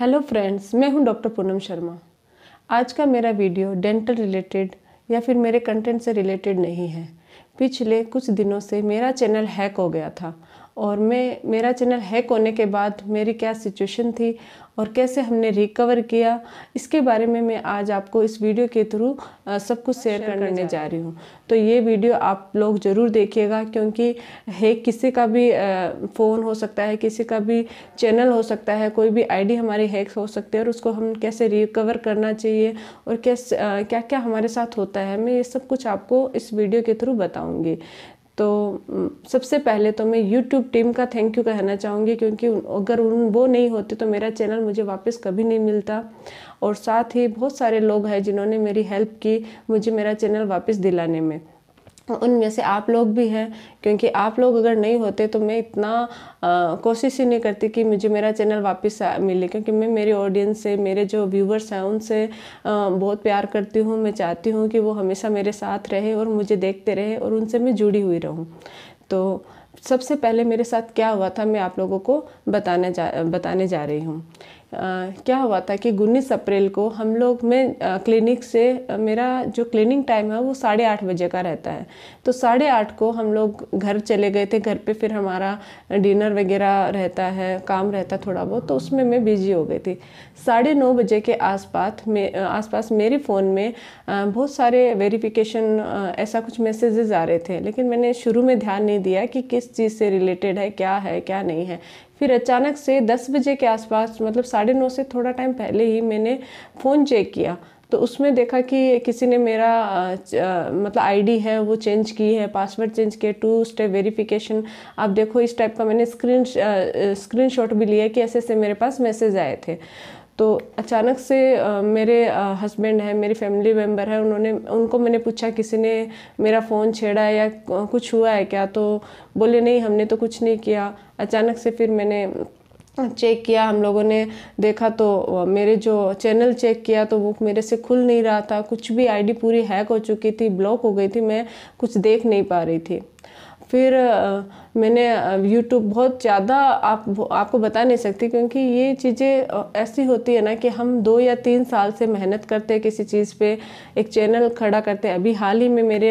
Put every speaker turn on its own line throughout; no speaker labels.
hello friends मैं हूं doctor Poonam Sharma आज का मेरा वीडियो डेंटल रिलेटेड या फिर मेरे कंटेंट से रिलेटेड नहीं है पिछले कुछ दिनों से मेरा चैनल हैक हो गया था और मैं मेरा चैनल हैक होने के बाद मेरी क्या सिचुएशन थी और कैसे हमने रिकवर किया इसके बारे में मैं आज आपको इस वीडियो के थ्रू सब कुछ शेयर हाँ, करने जा रही हूँ तो ये वीडियो आप लोग ज़रूर देखिएगा क्योंकि हैक किसी का भी फ़ोन हो सकता है किसी का भी चैनल हो सकता है कोई भी आईडी हमारी हैक हो सकती है और उसको हम कैसे रिकवर करना चाहिए और कैसे क्या क्या हमारे साथ होता है मैं ये सब कुछ आपको इस वीडियो के थ्रू बताऊँगी तो सबसे पहले तो मैं YouTube टीम का थैंक यू कहना चाहूँगी क्योंकि अगर उन वो नहीं होते तो मेरा चैनल मुझे वापस कभी नहीं मिलता और साथ ही बहुत सारे लोग हैं जिन्होंने मेरी हेल्प की मुझे मेरा चैनल वापस दिलाने में उनमें से आप लोग भी हैं क्योंकि आप लोग अगर नहीं होते तो मैं इतना कोशिश ही नहीं करती कि मुझे मेरा चैनल वापस मिले क्योंकि मैं मेरे ऑडियंस से मेरे जो व्यूवर्स हैं उनसे बहुत प्यार करती हूँ मैं चाहती हूँ कि वो हमेशा मेरे साथ रहे और मुझे देखते रहे और उनसे मैं जुड़ी हुई रहूँ तो सबसे पहले मेरे साथ क्या हुआ था मैं आप लोगों को बताने जा बताने जा रही हूँ क्या हुआ था कि उन्नीस अप्रैल को हम लोग मैं क्लिनिक से मेरा जो क्लिनिक टाइम है वो साढ़े आठ बजे का रहता है तो साढ़े आठ को हम लोग घर चले गए थे घर पे फिर हमारा डिनर वगैरह रहता है काम रहता है थोड़ा बहुत तो उसमें मैं बिजी हो गई थी साढ़े नौ बजे के आसपास मे आसपास मेरे फ़ोन में बहुत सारे वेरिफिकेशन ऐसा कुछ मैसेजेस आ रहे थे लेकिन मैंने शुरू में ध्यान नहीं दिया कि किस चीज़ से रिलेटेड है क्या है क्या नहीं है फिर अचानक से दस बजे के आसपास मतलब साढ़े नौ से थोड़ा टाइम पहले ही मैंने फ़ोन चेक किया तो उसमें देखा कि किसी ने मेरा आ, मतलब आईडी है वो चेंज की है पासवर्ड चेंज किया टू स्टेप वेरिफिकेशन आप देखो इस टाइप का मैंने स्क्रीन स्क्रीनशॉट भी लिया कि ऐसे ऐसे मेरे पास मैसेज आए थे तो अचानक से मेरे हस्बैंड हैं मेरी फैमिली मेम्बर है उन्होंने उनको मैंने पूछा किसी ने मेरा फ़ोन छेड़ा है या कुछ हुआ है क्या तो बोले नहीं हमने तो कुछ नहीं किया अचानक से फिर मैंने चेक किया हम लोगों ने देखा तो मेरे जो चैनल चेक किया तो वो मेरे से खुल नहीं रहा था कुछ भी आईडी पूरी हैक हो चुकी थी ब्लॉक हो गई थी मैं कुछ देख नहीं पा रही थी फिर मैंने यूट्यूब बहुत ज़्यादा आप आपको बता नहीं सकती क्योंकि ये चीज़ें ऐसी होती है ना कि हम दो या तीन साल से मेहनत करते हैं किसी चीज़ पे एक चैनल खड़ा करते हैं अभी हाल ही में मेरे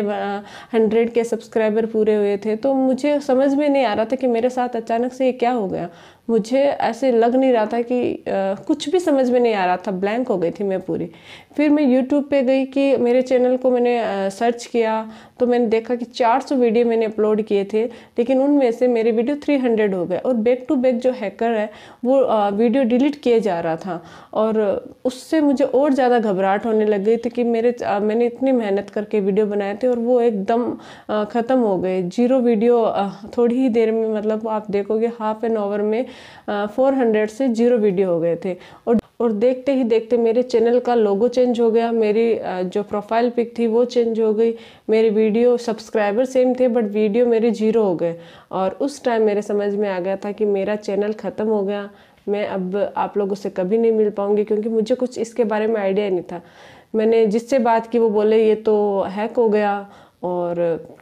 हंड्रेड के सब्सक्राइबर पूरे हुए थे तो मुझे समझ में नहीं आ रहा था कि मेरे साथ अचानक से ये क्या हो गया मुझे ऐसे लग नहीं रहा था कि आ, कुछ भी समझ में नहीं आ रहा था ब्लैंक हो गई थी मैं पूरी फिर मैं यूट्यूब पे गई कि मेरे चैनल को मैंने आ, सर्च किया तो मैंने देखा कि 400 वीडियो मैंने अपलोड किए थे लेकिन उन उनमें से मेरे वीडियो 300 हो गए और बैक टू बैक जो हैकर है वो वीडियो डिलीट किए जा रहा था और उससे मुझे और ज़्यादा घबराहट होने लग गई थी कि मेरे मैंने इतनी मेहनत करके वीडियो बनाए थे और वो एकदम ख़त्म हो गए जीरो वीडियो थोड़ी ही देर में मतलब आप देखोगे हाफ एन आवर में फोर हंड्रेड से जीरो वीडियो हो गए थे और और देखते ही देखते मेरे चैनल का लोगो चेंज हो गया मेरी जो प्रोफाइल पिक थी वो चेंज हो गई मेरी वीडियो सब्सक्राइबर सेम थे बट वीडियो मेरे जीरो हो गए और उस टाइम मेरे समझ में आ गया था कि मेरा चैनल ख़त्म हो गया मैं अब आप लोगों से कभी नहीं मिल पाऊँगी क्योंकि मुझे कुछ इसके बारे में आइडिया नहीं था मैंने जिससे बात की वो बोले ये तो हैक हो गया और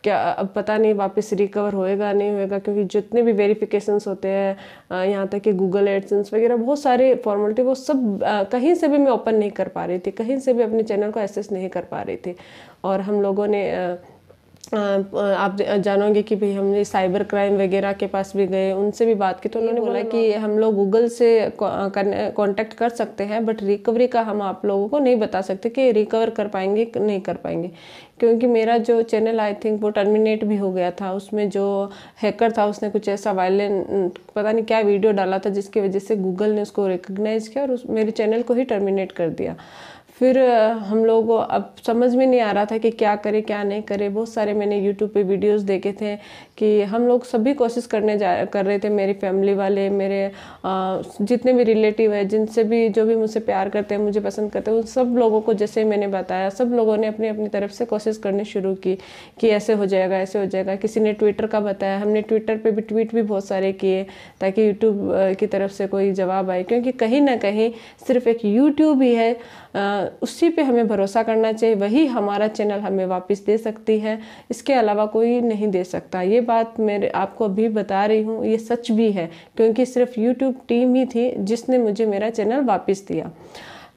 क्या अब पता नहीं वापस रिकवर होएगा नहीं होएगा क्योंकि जितने भी वेरिफिकेशंस होते हैं यहाँ तक कि गूगल एडसेंस वगैरह बहुत सारे फॉर्मेलिटी वो सब कहीं से भी मैं ओपन नहीं कर पा रही थी कहीं से भी अपने चैनल को एक्सेस नहीं कर पा रही थी और हम लोगों ने आप जानोगे कि भाई हमने साइबर क्राइम वगैरह के पास भी गए उनसे भी बात की तो उन्होंने बोला कि हम लोग गूगल से कांटेक्ट कर सकते हैं बट रिकवरी का हम आप लोगों को नहीं बता सकते कि रिकवर कर पाएंगे नहीं कर पाएंगे क्योंकि मेरा जो चैनल आई थिंक वो टर्मिनेट भी हो गया था उसमें जो हैकर था उसने कुछ ऐसा वायलेंट पता नहीं क्या वीडियो डाला था जिसकी वजह से गूगल ने उसको रिकग्नाइज़ किया और उस मेरे चैनल को ही टर्मिनेट कर दिया फिर हम लोग अब समझ में नहीं आ रहा था कि क्या करें क्या नहीं करें बहुत सारे मैंने यूट्यूब पे वीडियोस देखे थे कि हम लोग सभी कोशिश करने जा कर रहे थे मेरी फैमिली वाले मेरे आ, जितने भी रिलेटिव है जिनसे भी जो भी मुझसे प्यार करते हैं मुझे पसंद करते हैं उन सब लोगों को जैसे मैंने बताया सब लोगों ने अपनी अपनी तरफ से कोशिश करनी शुरू की कि ऐसे हो जाएगा ऐसे हो जाएगा किसी ने ट्विटर का बताया हमने ट्विटर पर भी ट्वीट भी बहुत सारे किए ताकि यूट्यूब की तरफ से कोई जवाब आए क्योंकि कहीं ना कहीं सिर्फ एक यूट्यूब ही है उसी पे हमें भरोसा करना चाहिए वही हमारा चैनल हमें वापस दे सकती है इसके अलावा कोई नहीं दे सकता ये बात मेरे आपको अभी बता रही हूँ ये सच भी है क्योंकि सिर्फ यूट्यूब टीम ही थी जिसने मुझे मेरा चैनल वापस दिया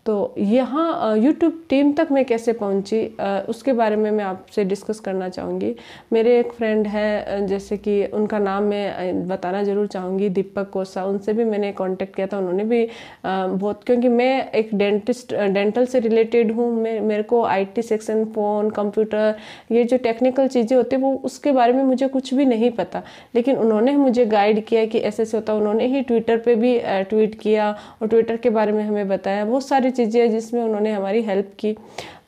तो यहाँ यूट्यूब टीम तक मैं कैसे पहुँची उसके बारे में मैं आपसे डिस्कस करना चाहूँगी मेरे एक फ्रेंड है जैसे कि उनका नाम मैं बताना ज़रूर चाहूँगी दीपक कोसा उनसे भी मैंने कांटेक्ट किया था उन्होंने भी बहुत क्योंकि मैं एक डेंटिस्ट डेंटल से रिलेटेड हूँ मैं मेरे को आईटी सेक्शन फ़ोन कंप्यूटर ये जो टेक्निकल चीज़ें होती है वो उसके बारे में मुझे कुछ भी नहीं पता लेकिन उन्होंने मुझे गाइड किया कि ऐसे ऐसे होता उन्होंने ही ट्विटर पर भी ट्वीट किया और ट्विटर के बारे में हमें बताया वो सारी सारी चीज़ें हैं जिसमें उन्होंने हमारी हेल्प की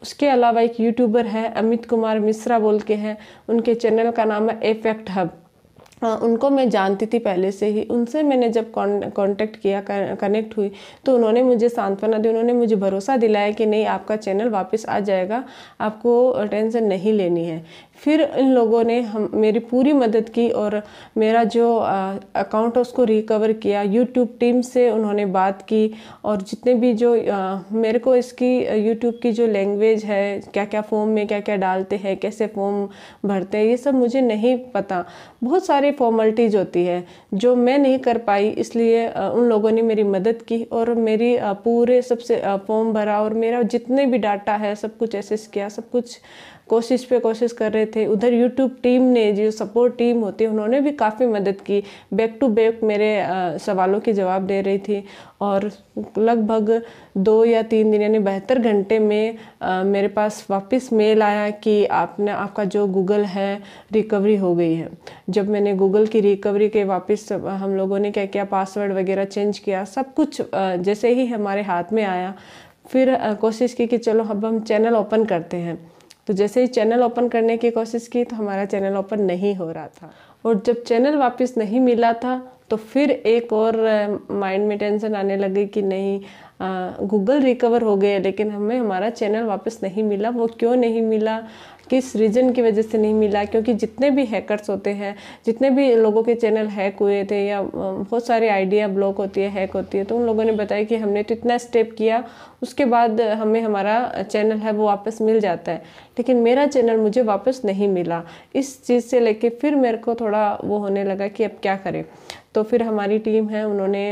उसके अलावा एक यूट्यूबर है अमित कुमार मिश्रा बोल के हैं उनके चैनल का नाम है एफेक्ट हब उनको मैं जानती थी पहले से ही उनसे मैंने जब कांटेक्ट किया कनेक्ट हुई तो उन्होंने मुझे सांत्वना दी उन्होंने मुझे भरोसा दिलाया कि नहीं आपका चैनल वापस आ जाएगा आपको टेंशन नहीं लेनी है फिर इन लोगों ने हम मेरी पूरी मदद की और मेरा जो अकाउंट है उसको रिकवर किया यूट्यूब टीम से उन्होंने बात की और जितने भी जो आ, मेरे को इसकी यूट्यूब की जो लैंग्वेज है क्या क्या फॉर्म में क्या क्या डालते हैं कैसे फॉर्म भरते हैं ये सब मुझे नहीं पता बहुत सारी फॉर्मलिटीज़ होती है जो मैं नहीं कर पाई इसलिए उन लोगों ने मेरी मदद की और मेरी पूरे सबसे फॉर्म भरा और मेरा जितने भी डाटा है सब कुछ एसेस किया सब कुछ कोशिश पे कोशिश कर रहे थे उधर यूट्यूब टीम ने जो सपोर्ट टीम होती है उन्होंने भी काफ़ी मदद की बैक टू बैक मेरे सवालों के जवाब दे रही थी और लगभग दो या तीन दिन यानी बहत्तर घंटे में आ, मेरे पास वापस मेल आया कि आपने आपका जो गूगल है रिकवरी हो गई है जब मैंने गूगल की रिकवरी के वापस हम लोगों ने क्या किया पासवर्ड वगैरह चेंज किया सब कुछ आ, जैसे ही हमारे हाथ में आया फिर आ, कोशिश की कि चलो अब हम चैनल ओपन करते हैं तो जैसे ही चैनल ओपन करने की कोशिश की तो हमारा चैनल ओपन नहीं हो रहा था और जब चैनल वापस नहीं मिला था तो फिर एक और माइंड में टेंशन आने लगी कि नहीं गूगल रिकवर हो गया लेकिन हमें हमारा चैनल वापस नहीं मिला वो क्यों नहीं मिला किस रीज़न की वजह से नहीं मिला क्योंकि जितने भी हैकर्स होते हैं जितने भी लोगों के चैनल हैक हुए थे या बहुत सारे आइडिया ब्लॉक होती है हैक होती है तो उन लोगों ने बताया कि हमने तो इतना स्टेप किया उसके बाद हमें हमारा चैनल है वो वापस मिल जाता है लेकिन मेरा चैनल मुझे वापस नहीं मिला इस चीज़ से लेके फिर मेरे को थोड़ा वो होने लगा कि अब क्या करें तो फिर हमारी टीम है उन्होंने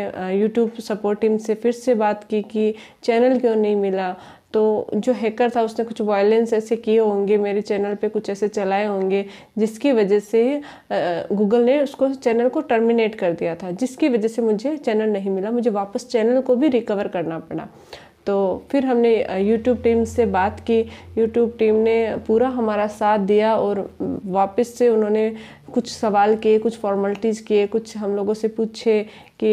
यूट्यूब सपोर्ट टीम से फिर से बात की कि चैनल क्यों नहीं मिला तो जो हैकर था उसने कुछ वायलेंस ऐसे किए होंगे मेरे चैनल पे कुछ ऐसे चलाए होंगे जिसकी वजह से गूगल ने उसको चैनल को टर्मिनेट कर दिया था जिसकी वजह से मुझे चैनल नहीं मिला मुझे वापस चैनल को भी रिकवर करना पड़ा तो फिर हमने यूट्यूब टीम से बात की यूट्यूब टीम ने पूरा हमारा साथ दिया और वापस से उन्होंने कुछ सवाल किए कुछ फॉर्मेलिटीज़ किए कुछ हम लोगों से पूछे कि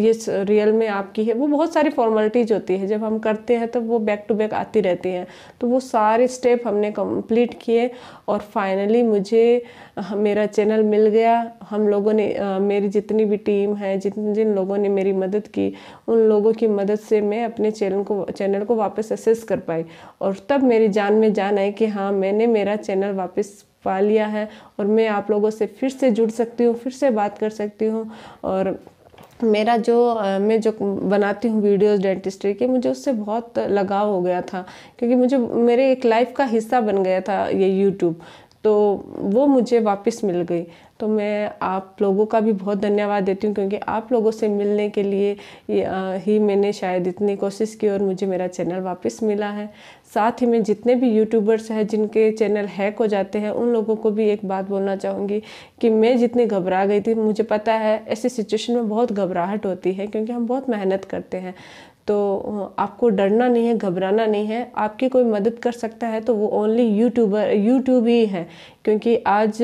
ये रियल में आपकी है वो बहुत सारी फॉर्मेलिटीज़ होती है जब हम करते हैं तो वो बैक टू बैक आती रहती हैं तो वो सारे स्टेप हमने कंप्लीट किए और फाइनली मुझे मेरा चैनल मिल गया हम लोगों ने मेरी जितनी भी टीम है जिन जिन लोगों ने मेरी मदद की उन लोगों की मदद से मैं अपने चैनल को चैनल को वापस असेस कर पाई और तब मेरी जान में जान आई कि हाँ मैंने मेरा चैनल वापस पा लिया है और मैं आप लोगों से फिर से जुड़ सकती हूँ फिर से बात कर सकती हूँ और मेरा जो मैं जो बनाती हूँ वीडियोस डेंटिस्ट्री के मुझे उससे बहुत लगाव हो गया था क्योंकि मुझे मेरे एक लाइफ का हिस्सा बन गया था ये यूट्यूब तो वो मुझे वापस मिल गई तो मैं आप लोगों का भी बहुत धन्यवाद देती हूँ क्योंकि आप लोगों से मिलने के लिए ही मैंने शायद इतनी कोशिश की और मुझे मेरा चैनल वापस मिला है साथ ही मैं जितने भी यूट्यूबर्स हैं जिनके चैनल हैक हो जाते हैं उन लोगों को भी एक बात बोलना चाहूँगी कि मैं जितनी घबरा गई थी मुझे पता है ऐसी सिचुएशन में बहुत घबराहट होती है क्योंकि हम बहुत मेहनत करते हैं तो आपको डरना नहीं है घबराना नहीं है आपकी कोई मदद कर सकता है तो वो ओनली यूट्यूबर यूट्यूब ही है क्योंकि आज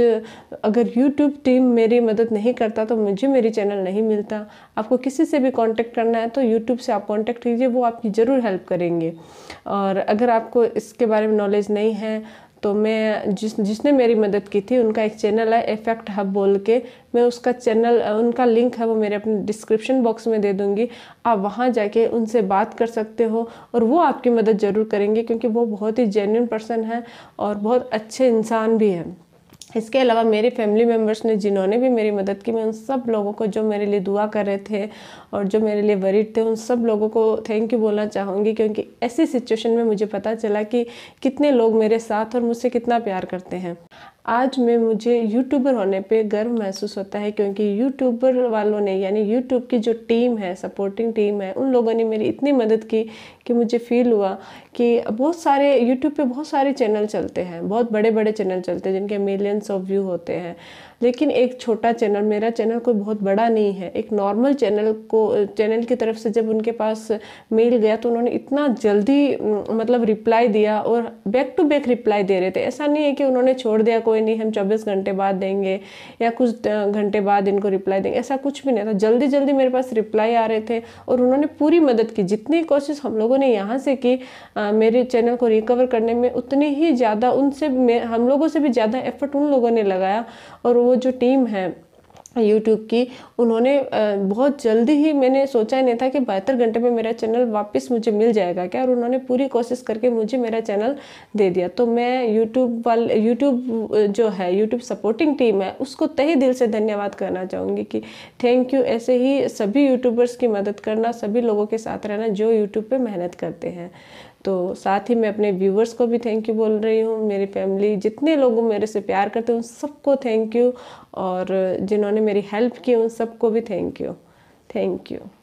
अगर यूट्यूब टीम मेरी मदद नहीं करता तो मुझे मेरी चैनल नहीं मिलता आपको किसी से भी कांटेक्ट करना है तो यूट्यूब से आप कांटेक्ट कीजिए वो आपकी ज़रूर हेल्प करेंगे और अगर आपको इसके बारे में नॉलेज नहीं है तो मैं जिस जिसने मेरी मदद की थी उनका एक चैनल है इफेक्ट हब बोल के मैं उसका चैनल उनका लिंक है वो मेरे अपने डिस्क्रिप्शन बॉक्स में दे दूँगी आप वहाँ जाके उनसे बात कर सकते हो और वो आपकी मदद ज़रूर करेंगे क्योंकि वो बहुत ही जेन्यून पर्सन है और बहुत अच्छे इंसान भी हैं इसके अलावा मेरे फैमिली मेम्बर्स ने जिन्होंने भी मेरी मदद की मैं उन सब लोगों को जो मेरे लिए दुआ कर रहे थे और जो मेरे लिए वरीड थे उन सब लोगों को थैंक यू बोलना चाहूँगी क्योंकि ऐसी सिचुएशन में मुझे पता चला कि कितने लोग मेरे साथ और मुझसे कितना प्यार करते हैं आज मैं मुझे यूट्यूबर होने पे गर्व महसूस होता है क्योंकि यूट्यूबर वालों ने यानी यूट्यूब की जो टीम है सपोर्टिंग टीम है उन लोगों ने मेरी इतनी मदद की कि मुझे फील हुआ कि बहुत सारे यूट्यूब पे बहुत सारे चैनल चलते हैं बहुत बड़े बड़े चैनल चलते हैं जिनके मिलियंस ऑफ व्यू होते हैं लेकिन एक छोटा चैनल मेरा चैनल कोई बहुत बड़ा नहीं है एक नॉर्मल चैनल को चैनल की तरफ से जब उनके पास मेल गया तो उन्होंने इतना जल्दी मतलब रिप्लाई दिया और बैक टू बैक रिप्लाई दे रहे थे ऐसा नहीं है कि उन्होंने छोड़ दिया कोई नहीं हम चौबीस घंटे बाद देंगे या कुछ घंटे बाद इनको रिप्लाई देंगे ऐसा कुछ भी नहीं था जल्दी जल्दी मेरे पास रिप्लाई आ रहे थे और उन्होंने पूरी मदद की जितनी कोशिश हम लोगों ने यहाँ से की मेरे चैनल को रिकवर करने में उतनी ही ज़्यादा उनसे हम लोगों से भी ज़्यादा एफर्ट उन लोगों ने लगाया और वो वो जो टीम है यूट्यूब की उन्होंने बहुत जल्दी ही मैंने सोचा ही नहीं था कि बहत्तर घंटे में मेरा चैनल वापस मुझे मिल जाएगा क्या और उन्होंने पूरी कोशिश करके मुझे मेरा चैनल दे दिया तो मैं यूट्यूब वाले यूट्यूब जो है यूट्यूब सपोर्टिंग टीम है उसको तही दिल से धन्यवाद करना चाहूँगी कि थैंक यू ऐसे ही सभी यूट्यूबर्स की मदद करना सभी लोगों के साथ रहना जो यूट्यूब पर मेहनत करते हैं तो साथ ही मैं अपने व्यूवर्स को भी थैंक यू बोल रही हूँ मेरी फैमिली जितने लोग मेरे से प्यार करते हैं उन सबको थैंक यू और जिन्होंने मेरी हेल्प की उन सबको भी थैंक यू थैंक यू